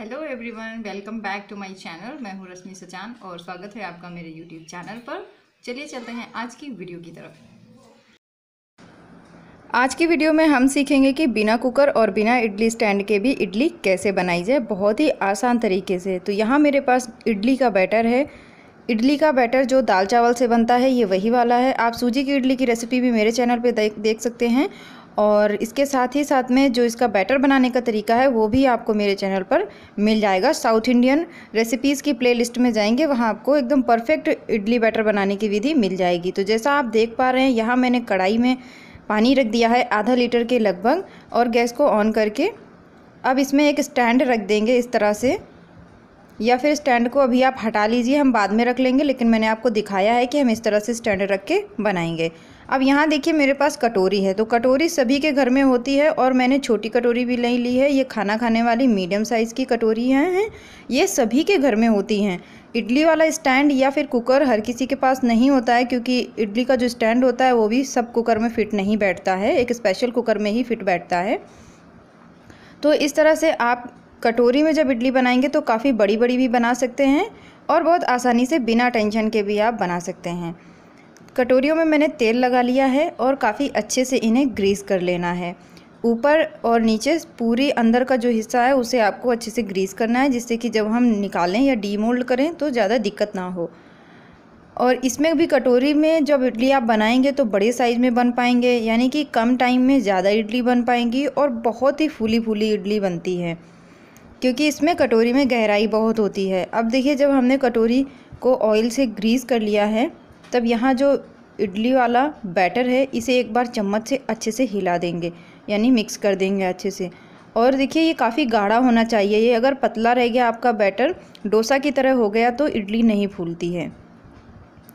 hello everyone welcome back to my channel मैं हूँ रश्मि सचान और स्वागत है आपका मेरे यूट्यूब चैनल पर चलिए चलते हैं आज की वीडियो की तरफ आज की वीडियो में हम सीखेंगे कि बिना कुकर और बिना इडली स्टैंड के भी इडली कैसे बनाई जाए बहुत ही आसान तरीके से तो यहाँ मेरे पास इडली का बैटर है इडली का बैटर जो दाल चावल से बनता है ये वही वाला है आप सूजी की इडली की रेसिपी भी मेरे चैनल पे देख देख सकते हैं और इसके साथ ही साथ में जो इसका बैटर बनाने का तरीका है वो भी आपको मेरे चैनल पर मिल जाएगा साउथ इंडियन रेसिपीज़ की प्लेलिस्ट में जाएंगे वहाँ आपको एकदम परफेक्ट इडली बैटर बनाने की विधि मिल जाएगी तो जैसा आप देख पा रहे हैं यहाँ मैंने कढ़ाई में पानी रख दिया है आधा लीटर के लगभग और गैस को ऑन करके अब इसमें एक स्टैंड रख देंगे इस तरह से या फिर स्टैंड को अभी आप हटा लीजिए हम बाद में रख लेंगे लेकिन मैंने आपको दिखाया है कि हम इस तरह से स्टैंड रख के बनाएंगे अब यहाँ देखिए मेरे पास कटोरी है तो कटोरी सभी के घर में होती है और मैंने छोटी कटोरी भी नहीं ली है ये खाना खाने वाली मीडियम साइज़ की कटोरी हैं ये सभी के घर में होती हैं इडली वाला स्टैंड या फिर कुकर हर किसी के पास नहीं होता है क्योंकि इडली का जो स्टैंड होता है वो भी सब कुकर में फ़िट नहीं बैठता है एक स्पेशल कुकर में ही फिट बैठता है तो इस तरह से आप कटोरी में जब इडली बनाएंगे तो काफ़ी बड़ी बड़ी भी बना सकते हैं और बहुत आसानी से बिना टेंशन के भी आप बना सकते हैं कटोरियों में मैंने तेल लगा लिया है और काफ़ी अच्छे से इन्हें ग्रीस कर लेना है ऊपर और नीचे पूरी अंदर का जो हिस्सा है उसे आपको अच्छे से ग्रीस करना है जिससे कि जब हम निकालें या डीमोल्ड करें तो ज़्यादा दिक्कत ना हो और इसमें भी कटोरी में जब इडली आप बनाएंगे तो बड़े साइज़ में बन पाएंगे यानी कि कम टाइम में ज़्यादा इडली बन पाएंगी और बहुत ही फूली फूली इडली बनती है क्योंकि इसमें कटोरी में गहराई बहुत होती है अब देखिए जब हमने कटोरी को ऑयल से ग्रीस कर लिया है तब यहाँ जो इडली वाला बैटर है इसे एक बार चम्मच से अच्छे से हिला देंगे यानी मिक्स कर देंगे अच्छे से और देखिए ये काफ़ी गाढ़ा होना चाहिए ये अगर पतला रह गया आपका बैटर डोसा की तरह हो गया तो इडली नहीं फूलती है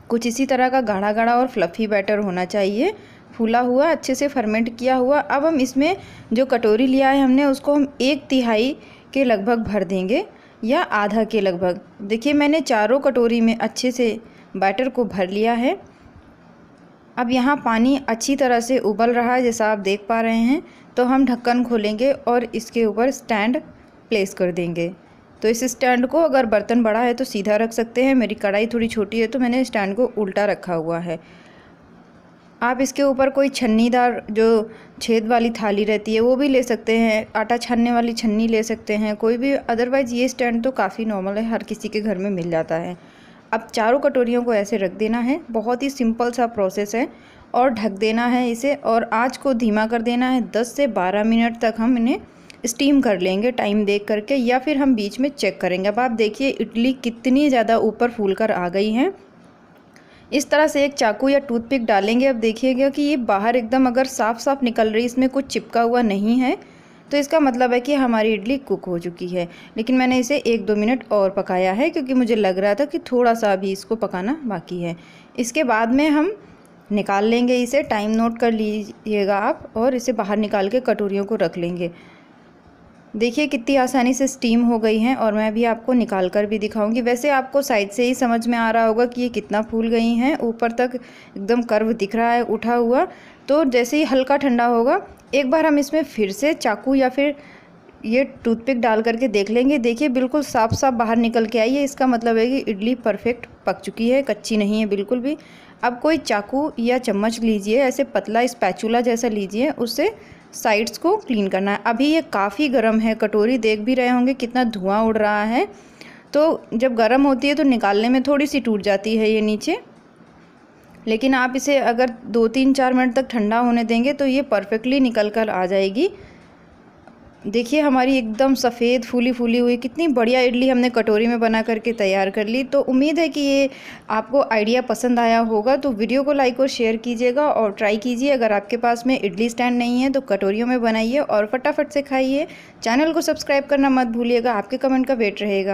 कुछ इसी तरह का गाढ़ा गाढ़ा और फ्लफ़ी बैटर होना चाहिए फूला हुआ अच्छे से फर्मेंट किया हुआ अब हम इसमें जो कटोरी लिया है हमने उसको हम एक तिहाई के लगभग भर देंगे या आधा के लगभग देखिए मैंने चारों कटोरी में अच्छे से बैटर को भर लिया है अब यहाँ पानी अच्छी तरह से उबल रहा है जैसा आप देख पा रहे हैं तो हम ढक्कन खोलेंगे और इसके ऊपर स्टैंड प्लेस कर देंगे तो इस स्टैंड को अगर बर्तन बड़ा है तो सीधा रख सकते हैं मेरी कढ़ाई थोड़ी छोटी है तो मैंने स्टैंड को उल्टा रखा हुआ है आप इसके ऊपर कोई छन्नीदार जो छेद वाली थाली रहती है वो भी ले सकते हैं आटा छानने वाली छन्नी ले सकते हैं कोई भी अदरवाइज़ ये स्टैंड तो काफ़ी नॉर्मल है हर किसी के घर में मिल जाता है अब चारों कटोरियों को ऐसे रख देना है बहुत ही सिंपल सा प्रोसेस है और ढक देना है इसे और आँच को धीमा कर देना है दस से बारह मिनट तक हम इन्हें स्टीम कर लेंगे टाइम देख करके या फिर हम बीच में चेक करेंगे अब आप देखिए इडली कितनी ज़्यादा ऊपर फूल कर आ गई है इस तरह से एक चाकू या टूथपिक डालेंगे अब देखिएगा कि ये बाहर एकदम अगर साफ़ साफ़ निकल रही इसमें कुछ चिपका हुआ नहीं है तो इसका मतलब है कि हमारी इडली कुक हो चुकी है लेकिन मैंने इसे एक दो मिनट और पकाया है क्योंकि मुझे लग रहा था कि थोड़ा सा अभी इसको पकाना बाकी है इसके बाद में हम निकाल लेंगे इसे टाइम नोट कर लीजिएगा आप और इसे बाहर निकाल के कटोरियों को रख लेंगे देखिए कितनी आसानी से स्टीम हो गई हैं और मैं भी आपको निकाल कर भी दिखाऊंगी वैसे आपको साइड से ही समझ में आ रहा होगा कि ये कितना फूल गई हैं ऊपर तक एकदम कर्व दिख रहा है उठा हुआ तो जैसे ही हल्का ठंडा होगा एक बार हम इसमें फिर से चाकू या फिर ये टूथपिक डाल करके देख लेंगे देखिए बिल्कुल साफ साफ बाहर निकल के आई है इसका मतलब है कि इडली परफेक्ट पक चुकी है कच्ची नहीं है बिल्कुल भी अब कोई चाकू या चम्मच लीजिए ऐसे पतला स्पैचूला जैसा लीजिए उससे साइड्स को क्लीन करना है अभी ये काफ़ी गर्म है कटोरी देख भी रहे होंगे कितना धुआं उड़ रहा है तो जब गर्म होती है तो निकालने में थोड़ी सी टूट जाती है ये नीचे लेकिन आप इसे अगर दो तीन चार मिनट तक ठंडा होने देंगे तो ये परफेक्टली निकल कर आ जाएगी देखिए हमारी एकदम सफ़ेद फूली फूली हुई कितनी बढ़िया इडली हमने कटोरी में बना करके तैयार कर ली तो उम्मीद है कि ये आपको आइडिया पसंद आया होगा तो वीडियो को लाइक और शेयर कीजिएगा और ट्राई कीजिए अगर आपके पास में इडली स्टैंड नहीं है तो कटोरियों में बनाइए और फटाफट से खाइए चैनल को सब्सक्राइब करना मत भूलिएगा आपके कमेंट का वेट रहेगा